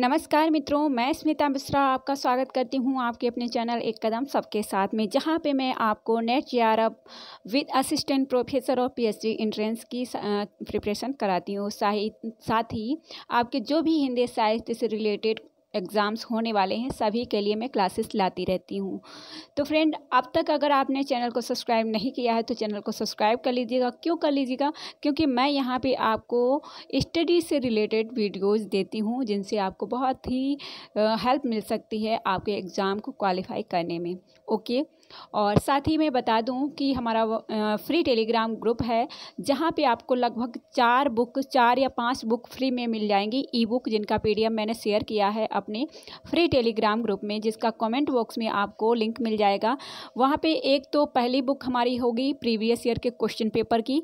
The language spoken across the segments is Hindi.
नमस्कार मित्रों मैं स्मिता मिश्रा आपका स्वागत करती हूं आपके अपने चैनल एक कदम सबके साथ में जहां पे मैं आपको NET J R F with assistant professor एच पीएचडी एंट्रेंस की प्रिपरेशन कराती हूं साथ ही आपके जो भी हिंदी साहित्य से रिलेटेड एग्ज़ाम्स होने वाले हैं सभी के लिए मैं क्लासेस लाती रहती हूँ तो फ्रेंड अब तक अगर आपने चैनल को सब्सक्राइब नहीं किया है तो चैनल को सब्सक्राइब कर लीजिएगा क्यों कर लीजिएगा क्योंकि मैं यहाँ पे आपको स्टडी से रिलेटेड वीडियोस देती हूँ जिनसे आपको बहुत ही हेल्प मिल सकती है आपके एग्ज़ाम को क्वालिफाई करने में ओके और साथ ही मैं बता दूं कि हमारा फ्री टेलीग्राम ग्रुप है जहां पे आपको लगभग चार बुक चार या पांच बुक फ्री में मिल जाएंगी ई बुक जिनका पीडीएफ मैंने शेयर किया है अपने फ्री टेलीग्राम ग्रुप में जिसका कमेंट बॉक्स में आपको लिंक मिल जाएगा वहाँ पे एक तो पहली बुक हमारी होगी प्रीवियस ईयर के क्वेश्चन पेपर की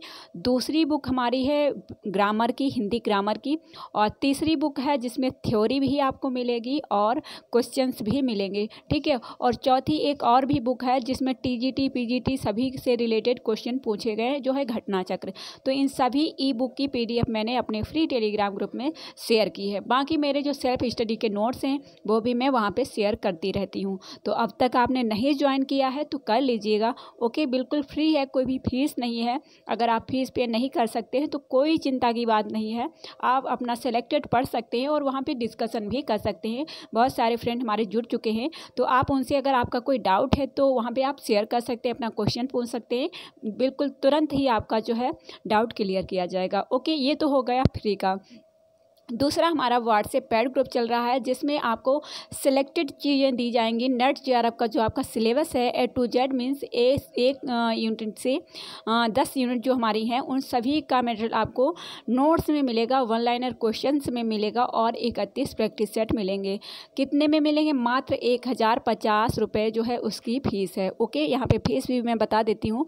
दूसरी बुक हमारी है ग्रामर की हिंदी ग्रामर की और तीसरी बुक है जिसमें थ्योरी भी आपको मिलेगी और क्वेश्चन भी मिलेंगे ठीक है और चौथी एक और भी बुक है है जिसमें टीजीटी पीजीटी सभी से रिलेटेड क्वेश्चन पूछे गए जो है घटना चक्र तो इन सभी ई बुक की पीडीएफ मैंने अपने फ्री टेलीग्राम ग्रुप में शेयर की है बाकी मेरे जो सेल्फ स्टडी के नोट्स हैं वो भी मैं वहाँ पर शेयर करती रहती हूँ तो अब तक आपने नहीं ज्वाइन किया है तो कर लीजिएगा ओके बिल्कुल फ्री है कोई भी फीस नहीं है अगर आप फीस पे नहीं कर सकते हैं तो कोई चिंता की बात नहीं है आप अपना सेलेक्टेड पढ़ सकते हैं और वहाँ पे डिस्कशन भी कर सकते हैं बहुत सारे फ्रेंड हमारे जुड़ चुके हैं तो आप उनसे अगर आपका कोई डाउट है तो वहाँ वहाँ पे आप शेयर कर सकते हैं अपना क्वेश्चन पूछ सकते हैं बिल्कुल तुरंत ही आपका जो है डाउट क्लियर किया जाएगा ओके ये तो हो गया फ्री का दूसरा हमारा व्हाट्सएप पैड ग्रुप चल रहा है जिसमें आपको सिलेक्टेड चीज़ें दी जाएंगी नेट जे का जो आपका सिलेबस है A to Z means A एक यूनिट से uh, दस यूनिट जो हमारी हैं उन सभी का मेटेरियल आपको नोट्स में मिलेगा वन लाइनर क्वेश्चन में मिलेगा और इकतीस प्रैक्टिस सेट मिलेंगे कितने में मिलेंगे मात्र एक हज़ार पचास रुपये जो है उसकी फ़ीस है ओके यहाँ पर फ़ीस भी मैं बता देती हूँ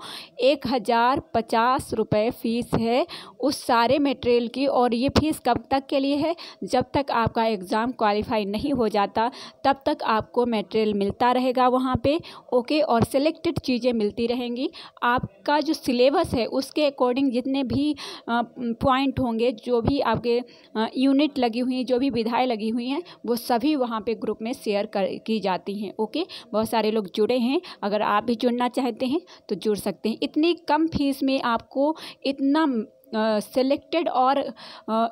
एक हज़ार पचास रुपये फ़ीस है उस सारे मेटेरियल की और ये फ़ीस कब तक के लिए लिए है जब तक आपका एग्ज़ाम क्वालिफाई नहीं हो जाता तब तक आपको मटेरियल मिलता रहेगा वहाँ पे ओके और सिलेक्टेड चीज़ें मिलती रहेंगी आपका जो सिलेबस है उसके अकॉर्डिंग जितने भी पॉइंट होंगे जो भी आपके यूनिट लगी हुई हैं जो भी विधाएँ लगी हुई हैं वो सभी वहाँ पर ग्रुप में शेयर कर की जाती हैं ओके बहुत सारे लोग जुड़े हैं अगर आप भी जुड़ना चाहते हैं तो जुड़ सकते हैं इतनी कम फीस में आपको इतना सेलेक्टेड और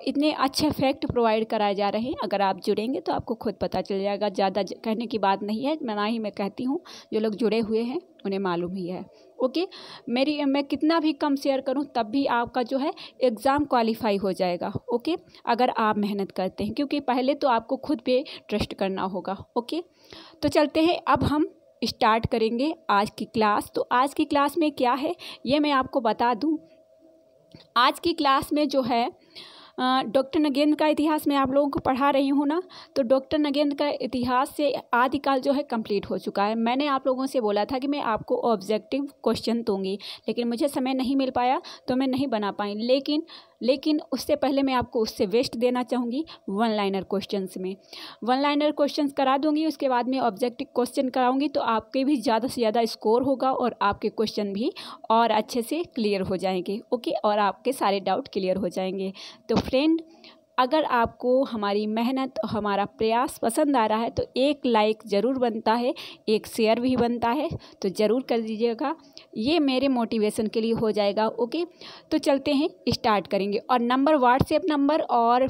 इतने अच्छे फैक्ट प्रोवाइड कराए जा रहे हैं अगर आप जुड़ेंगे तो आपको खुद पता चल जाएगा ज़्यादा कहने की बात नहीं है मैं ना ही मैं कहती हूँ जो लोग जुड़े हुए हैं उन्हें मालूम ही है ओके मेरी मैं कितना भी कम शेयर करूँ तब भी आपका जो है एग्ज़ाम क्वालिफाई हो जाएगा ओके अगर आप मेहनत करते हैं क्योंकि पहले तो आपको खुद पे ट्रस्ट करना होगा ओके तो चलते हैं अब हम स्टार्ट करेंगे आज की क्लास तो आज की क्लास में क्या है ये मैं आपको बता दूं आज की क्लास में जो है डॉक्टर नगेंद्र का इतिहास मैं आप लोगों को पढ़ा रही हूँ ना तो डॉक्टर नगेंद्र का इतिहास से आदिकाल जो है कंप्लीट हो चुका है मैंने आप लोगों से बोला था कि मैं आपको ऑब्जेक्टिव क्वेश्चन दूंगी लेकिन मुझे समय नहीं मिल पाया तो मैं नहीं बना पाई लेकिन लेकिन उससे पहले मैं आपको उससे वेस्ट देना चाहूँगी वन लाइनर क्वेश्चन में वन लाइनर क्वेश्चन करा दूँगी उसके बाद में ऑब्जेक्टिव क्वेश्चन कराऊँगी तो आपके भी ज़्यादा से ज़्यादा स्कोर होगा और आपके क्वेश्चन भी और अच्छे से क्लियर हो जाएंगे ओके और आपके सारे डाउट क्लियर हो जाएंगे तो फ्रेंड अगर आपको हमारी मेहनत हमारा प्रयास पसंद आ रहा है तो एक लाइक ज़रूर बनता है एक शेयर भी बनता है तो ज़रूर कर दीजिएगा ये मेरे मोटिवेशन के लिए हो जाएगा ओके तो चलते हैं स्टार्ट करेंगे और नंबर व्हाट्सएप नंबर और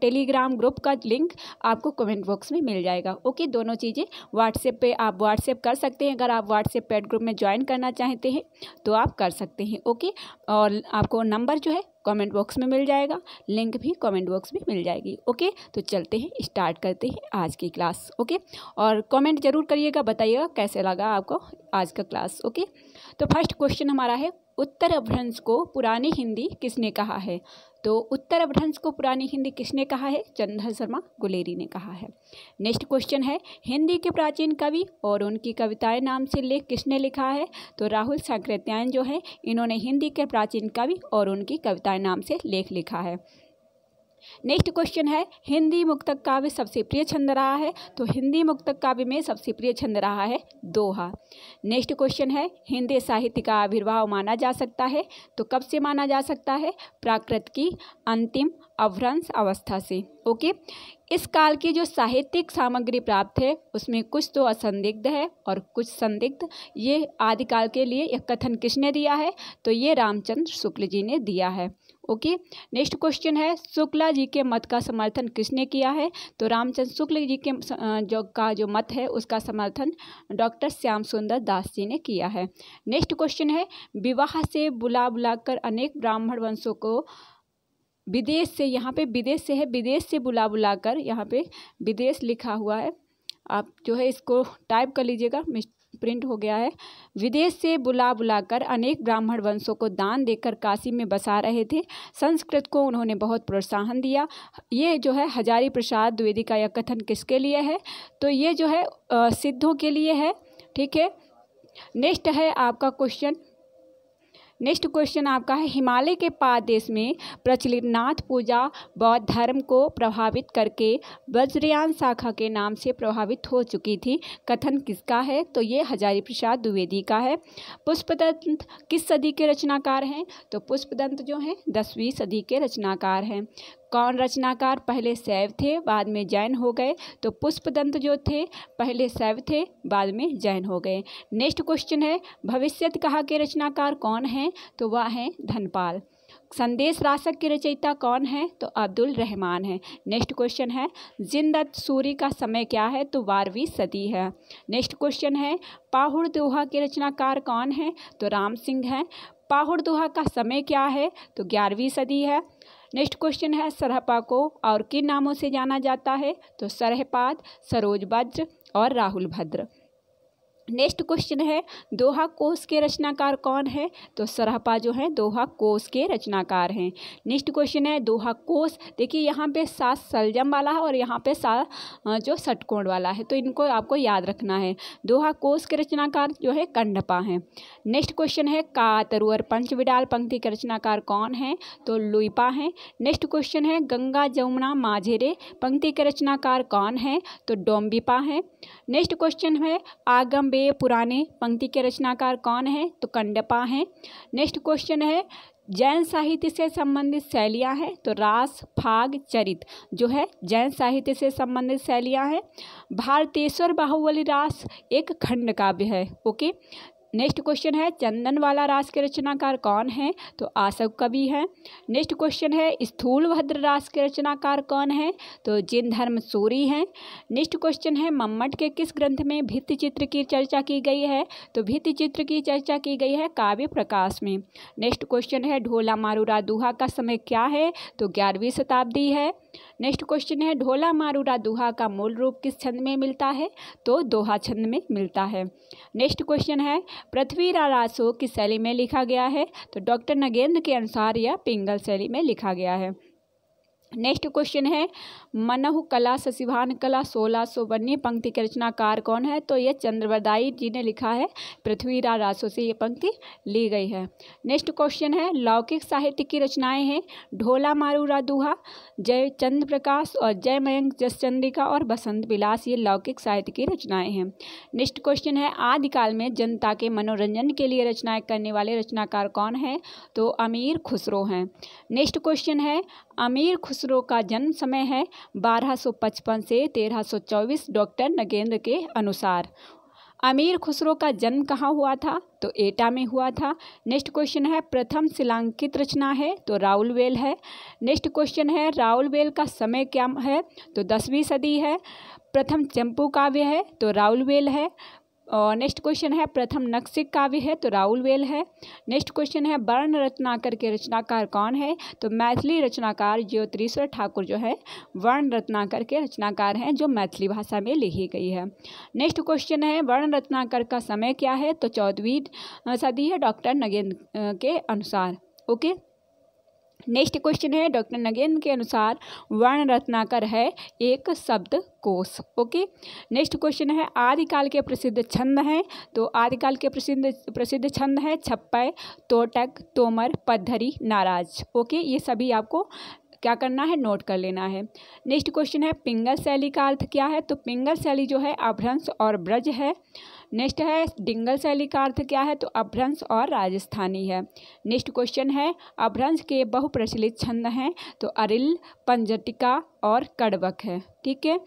टेलीग्राम ग्रुप का लिंक आपको कमेंट बॉक्स में मिल जाएगा ओके दोनों चीज़ें व्हाट्सएप पर आप व्हाट्सएप कर सकते हैं अगर आप व्हाट्सएप पेड ग्रुप में ज्वाइन करना चाहते हैं तो आप कर सकते हैं ओके और आपको नंबर जो है कमेंट बॉक्स में मिल जाएगा लिंक भी कमेंट बॉक्स में मिल जाएगी ओके तो चलते हैं स्टार्ट करते हैं आज की क्लास ओके और कमेंट ज़रूर करिएगा बताइएगा कैसे लगा आपको आज का क्लास ओके तो फर्स्ट क्वेश्चन हमारा है उत्तर अभ्रंश को पुरानी हिंदी किसने कहा है तो उत्तर अपभ्रंश को पुरानी हिंदी किसने कहा है चंद्र शर्मा गुलेरी ने कहा है नेक्स्ट क्वेश्चन है हिंदी के प्राचीन कवि और उनकी कविताएं नाम से लेख किसने लिखा है तो राहुल संकृत्यायन जो है इन्होंने हिंदी के प्राचीन कवि और उनकी कविताएं नाम से लेख लिखा है नेक्स्ट क्वेश्चन है हिंदी मुक्तक काव्य सबसे प्रिय छंद रहा है तो हिंदी मुक्तक काव्य में सबसे प्रिय छंद रहा है दोहा नेक्स्ट क्वेश्चन है हिंदी साहित्य का आविर्भाव माना जा सकता है तो कब से माना जा सकता है प्राकृत की अंतिम अभ्रंश अवस्था से ओके इस काल की जो साहित्यिक सामग्री प्राप्त है उसमें कुछ तो असंदिग्ध है और कुछ संदिग्ध ये आदिकाल के लिए यह कथन किसने दिया है तो ये रामचंद्र शुक्ल जी ने दिया है ओके नेक्स्ट क्वेश्चन है शुक्ला जी के मत का समर्थन किसने किया है तो रामचंद्र शुक्ल जी के जो का जो मत है उसका समर्थन डॉक्टर श्याम सुंदर दास जी ने किया है नेक्स्ट क्वेश्चन है विवाह से बुला बुलाकर अनेक ब्राह्मण वंशों को विदेश से यहाँ पे विदेश से है विदेश से बुला बुलाकर यहाँ पे विदेश लिखा हुआ है आप जो है इसको टाइप कर लीजिएगा प्रिंट हो गया है विदेश से बुला बुलाकर अनेक ब्राह्मण वंशों को दान देकर काशी में बसा रहे थे संस्कृत को उन्होंने बहुत प्रोत्साहन दिया ये जो है हजारी प्रसाद द्विवेदी का यह कथन किसके लिए है तो ये जो है सिद्धों के लिए है ठीक है नेक्स्ट है आपका क्वेश्चन नेक्स्ट क्वेश्चन आपका है हिमालय के पादेश में प्रचलित नाथ पूजा बौद्ध धर्म को प्रभावित करके वज्रयान शाखा के नाम से प्रभावित हो चुकी थी कथन किसका है तो ये हजारी प्रसाद द्विवेदी का है पुष्पदंत किस सदी के रचनाकार हैं तो पुष्पदंत जो हैं दसवीं सदी के रचनाकार हैं कौन रचनाकार पहले शैव थे बाद में जैन हो गए तो पुष्पदंत जो थे पहले शैव थे बाद में जैन हो गए नेक्स्ट क्वेश्चन है भविष्यत कहा के रचनाकार कौन हैं तो वह हैं धनपाल संदेश राशक के रचयिता कौन है तो अब्दुल रहमान है नेक्स्ट क्वेश्चन है जिंदत सूर्य का समय क्या है तो बारहवीं सदी है नेक्स्ट क्वेश्चन है पाहुड़ दोहा के रचनाकार कौन है तो राम सिंह है पाहुड़ दोहा का समय क्या है तो ग्यारहवीं सदी है नेक्स्ट क्वेश्चन है सरहपा को और किन नामों से जाना जाता है तो सरहपाद सरोज वज्र और राहुल भद्र नेक्स्ट क्वेश्चन है दोहा कोष के रचनाकार कौन है तो सरहपा जो है दोहा कोष के रचनाकार हैं नेक्स्ट क्वेश्चन है दोहा कोष देखिए यहाँ पे सात सलजम वाला है और यहाँ पे सा जो षटकोण वाला है तो इनको आपको याद रखना है दोहा कोष के रचनाकार जो है कंडपा हैं नेक्स्ट क्वेश्चन है कातरुअर और पंच विडाल पंक्ति के रचनाकार कौन है तो लुइपा हैं नेक्स्ट क्वेश्चन है गंगा जमुना माझेरे पंक्ति के रचनाकार कौन है तो डोम्बिपा हैं नेक्स्ट क्वेश्चन है आगम लंबे पुराने पंक्ति के रचनाकार कौन हैं तो कंडपा हैं नेक्स्ट क्वेश्चन है जैन साहित्य से संबंधित शैलियाँ हैं तो रास फाग चरित जो है जैन साहित्य से संबंधित शैलियाँ हैं भारतेश्वर बाहुबली रास एक खंड काव्य है ओके नेक्स्ट क्वेश्चन है चंदन वाला रास के रचनाकार कौन है तो आसव कवि है नेक्स्ट क्वेश्चन है स्थूल भद्र रास के रचनाकार कौन है तो जिन धर्म सूरी हैं नेक्स्ट क्वेश्चन है मम्मट के किस ग्रंथ में भित्ति चित्र की चर्चा की गई है तो भित्ति चित्र की चर्चा की गई है काव्य प्रकाश में नेक्स्ट क्वेश्चन है ढोला मारूरा दुहा का समय क्या है तो ग्यारहवीं शताब्दी है नेक्स्ट क्वेश्चन है ढोला मारूरा दुहा का मूल रूप किस छंद में मिलता है तो दोहा छंद में मिलता है नेक्स्ट क्वेश्चन है पृथ्वी रारासो किस शैली में लिखा गया है तो डॉक्टर नगेंद्र के अनुसार यह पिंगल शैली में लिखा गया है नेक्स्ट क्वेश्चन है मनह कला शशिभान कला सोलह सो बन्नी पंक्ति के रचनाकार कौन है तो ये चंद्रवरदाई जी ने लिखा है पृथ्वीराज राशो से ये पंक्ति ली गई है नेक्स्ट क्वेश्चन है लौकिक साहित्य की रचनाएं हैं ढोला मारू दूहा जय चंद्र प्रकाश और जय मयंक जसचंद्रिका और बसंत बिलास ये लौकिक साहित्य की रचनाएँ हैं नेक्स्ट क्वेश्चन है आदिकाल में जनता के मनोरंजन के लिए रचनाएँ करने वाले रचनाकार कौन हैं तो अमीर खुसरो हैं नेक्स्ट क्वेश्चन है अमीर खुसरो खुसरो का जन्म समय है 1255 से 1324 डॉक्टर नगेंद्र के अनुसार अमीर खुसरो का जन्म कहाँ हुआ था तो एटा में हुआ था नेक्स्ट क्वेश्चन है प्रथम शिलांकित रचना है तो राहुल वेल है नेक्स्ट क्वेश्चन है राहुल वेल का समय क्या है तो दसवीं सदी है प्रथम चंपू काव्य है तो राहुल वेल है और नेक्स्ट क्वेश्चन है प्रथम नक्सिक काव्य है तो राहुल वेल है नेक्स्ट क्वेश्चन है वर्ण रत्नाकर के रचनाकार कौन है तो मैथिली रचनाकार ज्योतिश्वर ठाकुर जो है वर्ण रत्नाकर के रचनाकार हैं जो मैथिली भाषा में लिखी गई है नेक्स्ट क्वेश्चन है वर्ण रत्नाकर का समय क्या है तो चौदहवीं सदी है डॉक्टर नगेंद्र के अनुसार ओके नेक्स्ट क्वेश्चन है डॉक्टर नगेंद्र के अनुसार वर्ण रत्नाकर है एक शब्द कोश ओके नेक्स्ट क्वेश्चन है आदिकाल के प्रसिद्ध छंद हैं तो आदिकाल के प्रसिद्ध प्रसिद्ध छंद हैं छप्पय तोटक तोमर पद्धरी नाराज ओके ये सभी आपको क्या करना है नोट कर लेना है नेक्स्ट क्वेश्चन है पिंगल शैली का अर्थ क्या है तो पिंगल शैली जो है अभ्रंश और ब्रज है नेक्स्ट है डिंगल शैली का अर्थ क्या है तो अभ्रंश और राजस्थानी है नेक्स्ट क्वेश्चन है अभ्रंश के बहुप्रचलित छंद हैं तो अरिल पंजटिका और कड़वक है ठीक है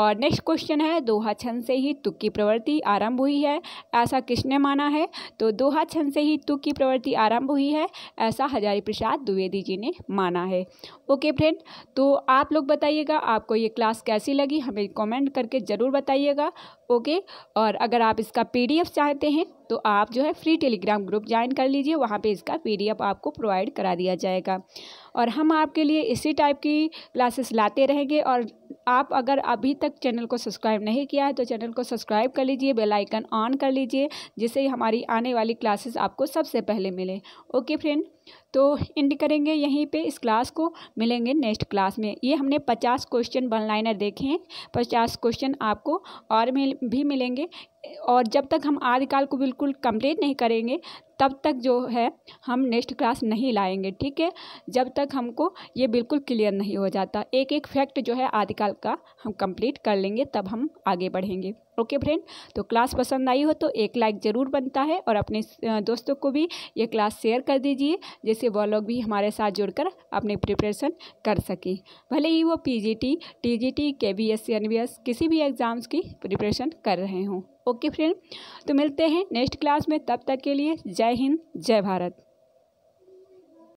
और नेक्स्ट क्वेश्चन है दोहा छंद से ही तुक की प्रवृत्ति आरंभ हुई है ऐसा किसने माना है तो दोहा छंद से ही तुक की प्रवृत्ति आरंभ हुई है ऐसा हजारी प्रसाद द्विवेदी जी ने माना है ओके फ्रेंड तो आप लोग बताइएगा आपको ये क्लास कैसी लगी हमें कमेंट करके ज़रूर बताइएगा ओके और अगर आप इसका पीडीएफ चाहते हैं तो आप जो है फ्री टेलीग्राम ग्रुप ज्वाइन कर लीजिए वहाँ पे इसका पी आपको प्रोवाइड करा दिया जाएगा और हम आपके लिए इसी टाइप की क्लासेस लाते रहेंगे और आप अगर अभी तक चैनल को सब्सक्राइब नहीं किया है तो चैनल को सब्सक्राइब कर लीजिए बेल आइकन ऑन कर लीजिए जिससे हमारी आने वाली क्लासेस आपको सबसे पहले मिले ओके फ्रेंड तो इंड करेंगे यहीं पे इस क्लास को मिलेंगे नेक्स्ट क्लास में ये हमने पचास क्वेश्चन वन लाइनर देखे हैं पचास क्वेश्चन आपको और मिल भी मिलेंगे और जब तक हम आदिकाल को बिल्कुल कंप्लीट नहीं करेंगे तब तक जो है हम नेक्स्ट क्लास नहीं लाएंगे ठीक है जब तक हमको ये बिल्कुल क्लियर नहीं हो जाता एक एक फैक्ट जो है आदिकाल का हम कंप्लीट कर लेंगे तब हम आगे बढ़ेंगे ओके फ्रेंड तो क्लास पसंद आई हो तो एक लाइक ज़रूर बनता है और अपने दोस्तों को भी ये क्लास शेयर कर दीजिए जैसे वो लोग भी हमारे साथ जुड़कर अपनी प्रिपरेशन कर सकें भले ही वो पीजीटी टीजीटी केबीएस एनबीएस किसी भी एग्ज़ाम्स की प्रिपरेशन कर रहे हों ओके फ्रेंड तो मिलते हैं नेक्स्ट क्लास में तब तक के लिए जय हिंद जय भारत